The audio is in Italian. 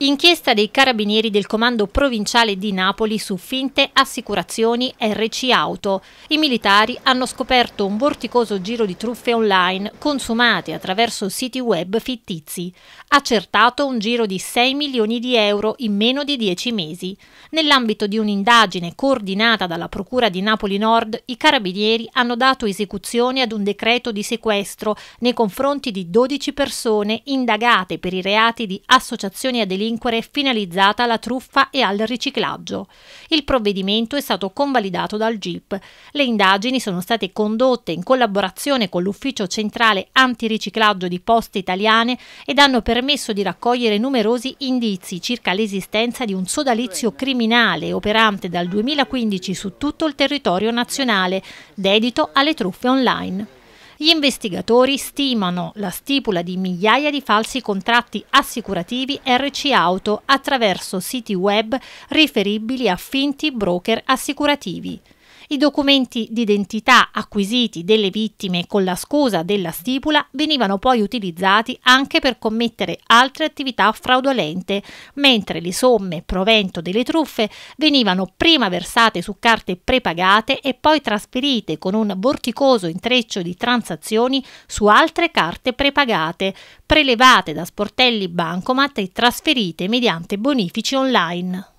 Inchiesta dei carabinieri del comando provinciale di Napoli su finte assicurazioni RC Auto. I militari hanno scoperto un vorticoso giro di truffe online consumate attraverso siti web fittizi. Accertato un giro di 6 milioni di euro in meno di 10 mesi. Nell'ambito di un'indagine coordinata dalla Procura di Napoli Nord, i carabinieri hanno dato esecuzione ad un decreto di sequestro nei confronti di 12 persone indagate per i reati di associazione a delinquere delinquere finalizzata alla truffa e al riciclaggio. Il provvedimento è stato convalidato dal GIP. Le indagini sono state condotte in collaborazione con l'Ufficio Centrale Antiriciclaggio di Poste Italiane ed hanno permesso di raccogliere numerosi indizi circa l'esistenza di un sodalizio criminale operante dal 2015 su tutto il territorio nazionale, dedito alle truffe online. Gli investigatori stimano la stipula di migliaia di falsi contratti assicurativi RC Auto attraverso siti web riferibili a finti broker assicurativi. I documenti d'identità acquisiti delle vittime con la scusa della stipula venivano poi utilizzati anche per commettere altre attività fraudolente, mentre le somme provento delle truffe venivano prima versate su carte prepagate e poi trasferite con un vorticoso intreccio di transazioni su altre carte prepagate, prelevate da sportelli bancomat e trasferite mediante bonifici online.